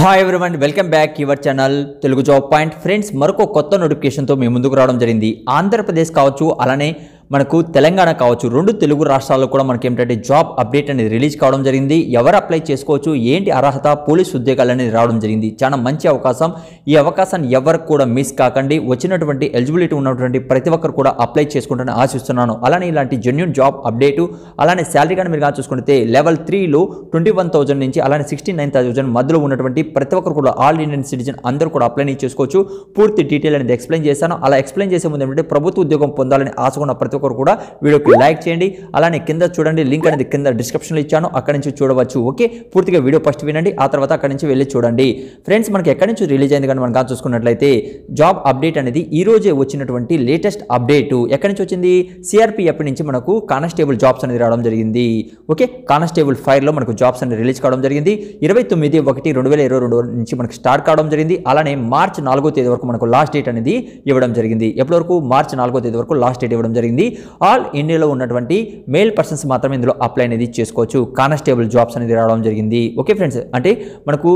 hi everyone welcome back your channel Telugu job point friends మరొక కొత్త నోటిఫికేషన్తో మీ ముందుకు రావడం జరిగింది ఆంధ్రప్రదేశ్ కావచ్చు అలానే మనకు తెలంగాణ కావచ్చు రెండు తెలుగు రాష్ట్రాల్లో కూడా మనకి ఏంటంటే జాబ్ అప్డేట్ అనేది రిలీజ్ కావడం జరిగింది ఎవరు అప్లై చేసుకోవచ్చు ఏంటి అర్హత పోలీస్ ఉద్యోగాలు అనేది రావడం జరిగింది చాలా మంచి అవకాశం ఈ అవకాశాన్ని ఎవరికి కూడా మిస్ కాకండి వచ్చినటువంటి ఎలిజిబిలిటీ ఉన్నటువంటి ప్రతి ఒక్కరు కూడా అప్లై చేసుకుంటారని ఆశిస్తున్నాను అలానే ఇలాంటి జెన్యున్ జాబ్ అప్డేటు అలానే శాలరీ కానీ మీరు కానీ చూసుకుంటే లెవెల్ త్రీలో ట్వంటీ వన్ థౌజండ్ నుంచి అలానే సిక్స్టీ నైన్ థౌజండ్ మధ్యలో ఉన్నటువంటి ప్రతి ఒక్కరు కూడా ఆల్ ఇండియన్ సిటిజన్ అందరూ కూడా అప్లై చేసుకోవచ్చు పూర్తి డీటెయిల్ అనేది ఎక్స్ప్లెయిన్ చేశాను అలా ఎక్స్ప్లెయిన్ చేసే ముందు ఏంటంటే ప్రభుత్వ ఉద్యోగం పొందాలని ఆశకున్న ఉన్న ప్రతి ఒక్కరు కూడా వీడియోకి లైక్ చేయండి అలానే కింద చూడండి లింక్ అనేది కింద డిస్క్రిప్షన్లో ఇచ్చాను అక్కడి నుంచి చూడవచ్చు ఓకే పూర్తిగా వీడియో ఫస్ట్ వినండి ఆ తర్వాత అక్కడి నుంచి వెళ్ళి చూడండి ఫ్రెండ్స్ మనకి ఎక్కడి నుంచి రిలీజ్ అయింది కానీ మనం కాదు చూసుకున్నట్లయితే జాబ్ అప్డేట్ అనేది ఈ రోజే వచ్చినటువంటి లేటెస్ట్ అప్డేట్ ఎక్కడి నుంచి వచ్చింది సిఆర్పిఎఫ్ నుంచి మనకు కానిస్టేబుల్ జాబ్స్ అనేది రావడం జరిగింది ఓకే కానిస్టేబుల్ ఫైర్లో మనకు జాబ్స్ అనేది రిలీజ్ కావడం జరిగింది ఇరవై తొమ్మిది ఒకటి రెండు వేల ఇరవై రెండు నుంచి మనకు స్టార్ట్ కావడం జరిగింది అలానే మార్చ్ నాలుగో తేదీ వరకు మనకు లాస్ట్ డేట్ అనేది ఇవ్వడం జరిగింది ఎప్పటి వరకు మార్చ్ నాలుగో తేదీ వరకు లాస్ట్ డేట్ ఇవ్వడం జరిగింది ఆల్ ఇండియాలో ఉన్నటువంటి మేల్ పర్సన్స్ మాత్రమే ఇందులో అప్లై అనేది చేసుకోవచ్చు కానిస్టేబుల్ జాబ్స్ అనేది రావడం జరిగింది ఓకే ఫ్రెండ్స్ అంటే మనకు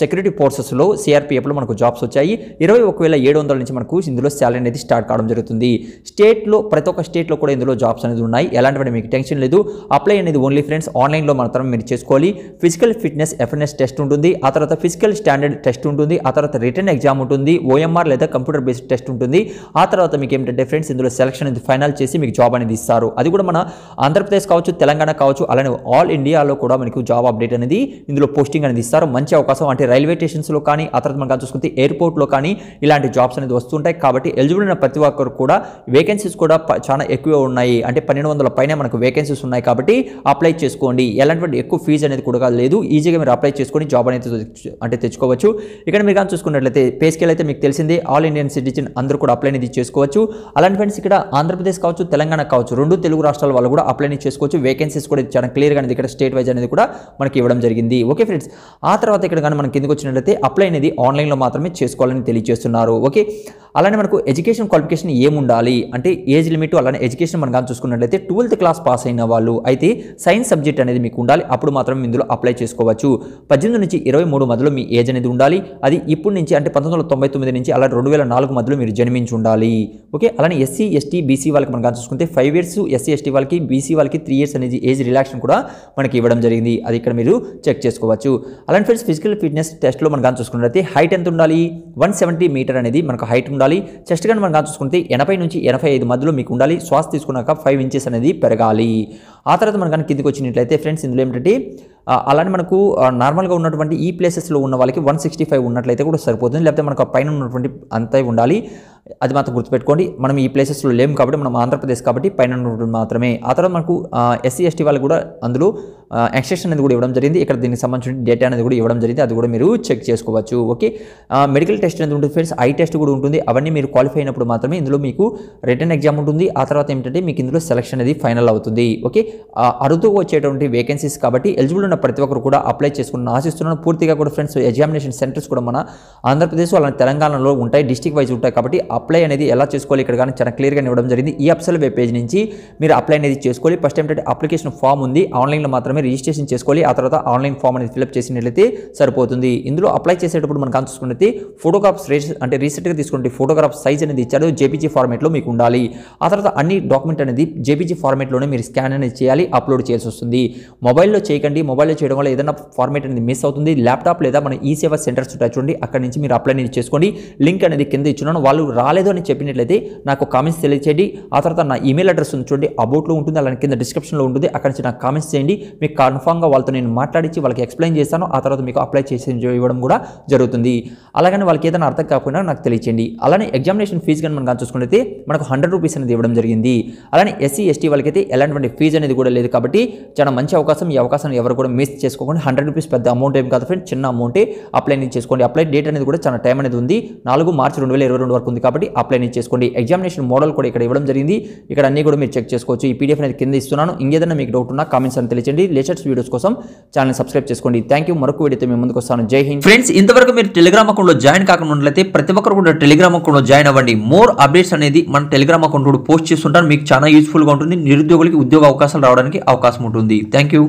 సెక్యూరిటీ ఫోర్సెస్లో సిఆర్పిఎఫ్లో మనకు జాబ్స్ వచ్చాయి ఇరవై ఒక వేల ఏడు వందల నుంచి మనకు ఇందులో శాలరీ అనేది స్టార్ట్ కావడం జరుగుతుంది స్టేట్లో ప్రతి ఒక్క స్టేట్లో కూడా ఇందులో జాబ్స్ అనేది ఉన్నాయి ఎలాంటివి మీకు టెన్షన్ లేదు అప్లై అనేది ఓన్లీ ఫ్రెండ్స్ ఆన్లైన్లో మాత్రం మీరు చేసుకోవాలి ఫిజికల్ ఫిట్నెస్ ఎఫర్నెస్ టెస్ట్ ఉంటుంది ఆ తర్వాత ఫిజికల్ స్టాండర్డ్ టెస్ట్ ఉంటుంది ఆ తర్వాత రిటర్న్ ఎగ్జామ్ ఉంటుంది ఓఎంఆర్ లేదా కంప్యూటర్ బేస్డ్ టెస్ట్ ఉంటుంది ఆ తర్వాత మీకు ఏంటంటే ఫ్రెండ్స్ ఇందులో సెలక్షన్ అనేది ఫైనల్ ఫైనల్ చేసి మీకు జాబ్ అనేది ఇస్తారు అది కూడా మన ఆంధ్రప్రదేశ్ కావచ్చు తెలంగాణ కావచ్చు అలానే ఆల్ ఇండియాలో కూడా మనకు జాబ్ అప్డేట్ అనేది ఇందులో పోస్టింగ్ అనేది ఇస్తారు మంచి అవకాశం అంటే రైల్వే స్టేషన్స్లో కానీ ఆ తర్వాత మనం చూసుకుంటే ఎయిర్పోర్ట్లో కానీ ఇలాంటి జాబ్స్ అనేది వస్తుంటాయి కాబట్టి ఎలిజిబుల్ ఉన్న ప్రతి ఒక్కరు కూడా వేకెన్సీస్ కూడా చాలా ఎక్కువ ఉన్నాయి అంటే పన్నెండు వందల పైన మనకు వేకెన్సీస్ ఉన్నాయి కాబట్టి అప్లై చేసుకోండి ఎలాంటి ఎక్కువ ఫీజు అనేది కూడా లేదు ఈజీగా మీరు అప్లై చేసుకొని జాబ్ అనేది అంటే తెచ్చుకోవచ్చు ఇక్కడ మీరు కానీ చూసుకున్నట్లయితే పే స్కేల్ అయితే మీకు తెలిసింది ఆల్ ఇండియన్ సిటిజన్ అందరూ కూడా అప్లై అనేది చేసుకోవచ్చు అలాంటి ఫ్రెండ్స్ ఇక్కడ ఆంధ్రప్రదేశ్ ఆంధ్రప్రదేశ్ కావచ్చు తెలంగాణ కావచ్చు రెండు తెలుగు రాష్ట్రాల వాళ్ళు కూడా అప్లైని చేసుకోవచ్చు వేకెన్సీస్ కూడా చాలా క్లియర్గా అనేది ఇక్కడ స్టేట్ వైజ్ అనేది కూడా మనకి ఇవ్వడం జరిగింది ఓకే ఫ్రెండ్స్ ఆ తర్వాత ఇక్కడ కానీ మనం కిందకు వచ్చినట్లయితే అప్లై అనేది ఆన్లైన్లో మాత్రమే చేసుకోవాలని తెలియజేస్తున్నారు ఓకే అలానే మనకు ఎడ్యుకేషన్ క్వాలిఫికేషన్ ఏముండాలి అంటే ఏజ్ లిమిట్ అలానే ఎడ్యుకేషన్ మనం కానీ చూసుకున్నట్లయితే ట్వెల్త్ క్లాస్ పాస్ అయిన వాళ్ళు అయితే సైన్స్ సబ్జెక్ట్ అనేది మీకు ఉండాలి అప్పుడు మాత్రం ఇందులో అప్లై చేసుకోవచ్చు పద్దెనిమిది నుంచి ఇరవై మూడు మధ్యలో మీ ఏజ్ అనేది ఉండాలి అది ఇప్పుడు నుంచి అంటే పంతొమ్మిది వందల తొంభై తొమ్మిది నుంచి అలా రెండు వేల నాలుగు మధ్యలో మీరు జన్మించి ఉండాలి ఓకే అలానే ఎస్సీ ఎస్టీ బీసీ వాళ్ళకి మనం కానీ చూసుకుంటే ఫైవ్ ఇయర్స్ ఎస్సీ ఎస్టీ వాళ్ళకి బీసీ వాళ్ళకి త్రీ ఇయర్స్ అనేది ఏజ్ రిలాక్షన్ కూడా మనకి ఇవ్వడం జరిగింది అది ఇక్కడ మీరు చెక్ చేసుకోవచ్చు అలానే ఫ్రెండ్స్ ఫిజికల్ ఫిట్నెస్ టెస్ట్లో మనం కానీ చూసుకున్నట్లయితే హైట్ ఎంత ఉండాలి వన్ సెవెంటీ మీటర్ అనేది మనకు హైట్ ఉండాలి ఉండాలి చెస్ట్ కానీ మనం చూసుకుంటే ఎనభై నుంచి ఎనభై ఐదు మధ్యలో మీకు ఉండాలి శ్వాస తీసుకున్నాక ఫైవ్ ఇంచెస్ అనేది పెరగాలి ఆ తర్వాత మనం కానీ కిందికి వచ్చినట్లయితే ఫ్రెండ్స్ ఇందులో ఏమిటంటే అలానే మనకు నార్మల్గా ఉన్నటువంటి ఈ ప్లేసెస్లో ఉన్న వాళ్ళకి వన్ సిక్స్టీ ఫైవ్ ఉన్నట్లయితే కూడా సరిపోతుంది లేకపోతే మనకు పైన ఉన్నటువంటి అంతే ఉండాలి అది మాత్రం గుర్తుపెట్టుకోండి మనం ఈ ప్లేసెస్లో లేము కాబట్టి మనం ఆంధ్రప్రదేశ్ కాబట్టి పైన ఉన్నటువంటి మాత్రమే ఆ తర్వాత మనకు ఎస్సీ ఎస్టీ వాళ్ళు కూడా అందులో ఎక్స్టెన్షన్ అనేది కూడా ఇవ్వడం జరిగింది ఇక్కడ దీనికి సంబంధించిన డేటా అనేది కూడా ఇవ్వడం జరిగింది అది కూడా మీరు చెక్ చేసుకోవచ్చు ఓకే మెడికల్ టెస్ట్ అనేది ఉంటుంది ఫ్రెండ్స్ ఐ టెస్ట్ కూడా ఉంటుంది అవన్నీ మీరు క్వాలిఫై అయినప్పుడు మాత్రమే ఇందులో మీకు రిటర్న్ ఎగ్జామ్ ఉంటుంది ఆ తర్వాత ఏంటంటే మీకు ఇందులో సెలక్షన్ అనేది ఫైనల్ అవుతుంది ఓకే అరుదుగా వచ్చేటువంటి వేకెన్సీస్ కాబట్టి ఎలిజిబుల్ ఉన్న ఉన్న ప్రతి ఒక్కరు కూడా అప్లై చేసుకుని ఆశిస్తున్నాను పూర్తిగా కూడా ఫ్రెండ్స్ ఎగ్జామినేషన్ సెంటర్స్ కూడా మన ఆంధ్రప్రదేశ్ అలానే తెలంగాణలో ఉంటాయి డిస్టిక్ వైజ్ ఉంటాయి కాబట్టి అప్లై అనేది ఎలా చేసుకోవాలి ఇక్కడ కానీ చాలా క్లియర్గా ఇవ్వడం జరిగింది ఈ అప్సల్ వెబ్ పేజ్ నుంచి మీరు అప్లై అనేది చేసుకోవాలి ఫస్ట్ ఏంటంటే అప్లికేషన్ ఫామ్ ఉంది ఆన్లైన్లో మాత్రమే రిజిస్ట్రేషన్ చేసుకోవాలి ఆ తర్వాత ఆన్లైన్ ఫామ్ అనేది ఫిల్అప్ చేసినట్లయితే సరిపోతుంది ఇందులో అప్లై చేసేటప్పుడు మనం కానీ చూసుకుంటే ఫోటోగ్రాఫ్స్ అంటే రీసెంట్గా తీసుకుంటే ఫోటోగ్రాఫ్ సైజ్ అనేది ఇచ్చారు జేపీజీ ఫార్మేట్లో మీకు ఉండాలి ఆ తర్వాత అన్ని డాక్యుమెంట్ అనేది జేపీజీ ఫార్మేట్లోనే మీరు స్కాన్ అనేది చేయాలి అప్లోడ్ చేయాల్సి వస్తుంది మొబైల్లో చేయకండి మొబైల్ మొబైల్లో చేయడం వల్ల ఏదైనా ఫార్మేట్ అనేది మిస్ అవుతుంది ల్యాప్టాప్ లేదా మన ఈ సేవా సెంటర్స్ ఉంటాయి చూడండి అక్కడ నుంచి మీరు అప్లై అనేది చేసుకోండి లింక్ అనేది కింద ఇచ్చున్నాను వాళ్ళు రాలేదు అని చెప్పినట్లయితే నాకు కామెంట్స్ తెలియచేయండి ఆ తర్వాత నా ఈమెయిల్ అడ్రస్ ఉంది చూడండి అబౌట్లో ఉంటుంది అలానే కింద డిస్క్రిప్షన్లో ఉంటుంది అక్కడ నుంచి నాకు కామెంట్స్ చేయండి మీకు కన్ఫామ్గా వాళ్ళతో నేను మాట్లాడించి వాళ్ళకి ఎక్స్ప్లెయిన్ చేస్తాను ఆ తర్వాత మీకు అప్లై చేసి ఇవ్వడం కూడా జరుగుతుంది అలాగని వాళ్ళకి ఏదైనా అర్థం కాకుండా నాకు తెలియచేయండి అలానే ఎగ్జామినేషన్ ఫీజు కానీ మనం చూసుకుంటే మనకు హండ్రెడ్ రూపీస్ అనేది ఇవ్వడం జరిగింది అలానే ఎస్సీ ఎస్టీ వాళ్ళకైతే ఎలాంటి ఫీజు అనేది కూడా లేదు కాబట్టి చాలా మంచి అవకాశం ఈ అవకాశం ఎవరు కూడా మిస్ చేసుకోకుండా హండ్రెడ్ రూపీస్ పెద్ద అమౌంట్ ఏం కాదు ఫ్రెండ్ చిన్న అమౌంటే అప్లై అనేది చేసుకోండి అప్లై డేట్ అనేది కూడా చాలా టైం అనేది ఉంది నాలుగు మార్చి రెండు వేల ఇరవై రెండు వరకు ఉంది కాబట్టి అప్లై అనేది చేసుకోండి ఎగ్జామినేషన్ మోడల్ కూడా ఇక్కడ ఇవ్వడం జరిగింది ఇక్కడ అన్ని కూడా మీరు చెక్ చేసుకోవచ్చు ఈ పీడిఎఫ్ అనేది కింద ఇస్తున్నాను ఇంకేదైనా మీకు డౌట్ ఉన్నా కామెంట్స్ అని తెలియండి లేటెస్ట్ వీడియోస్ కోసం ఛానల్ సబ్స్క్రైబ్ చేసుకోండి థ్యాంక్ యూ మరొక వీడియో మేము ముందుకు వస్తాను జై హింద్ ఫ్రెండ్స్ ఇంతవరకు మీరు టెలిగ్రామ్ అకౌంట్లో జాయిన్ కాకుండా ఉన్నట్లయితే ప్రతి ఒక్కరు కూడా టెలిగ్రామ్ అకౌంట్లో జాయిన్ అవ్వండి మోర్ అప్డేట్స్ అనేది మన టెలిగ్రామ్ అకౌంట్ కూడా పోస్ట్ చేస్తుంటాను మీకు చాలా యూస్ఫుల్గా ఉంటుంది నిరుద్యోగులకి ఉద్యోగ అవకాశాలు రావడానికి అవకాశం ఉంటుంది థ్యాంక్ యూ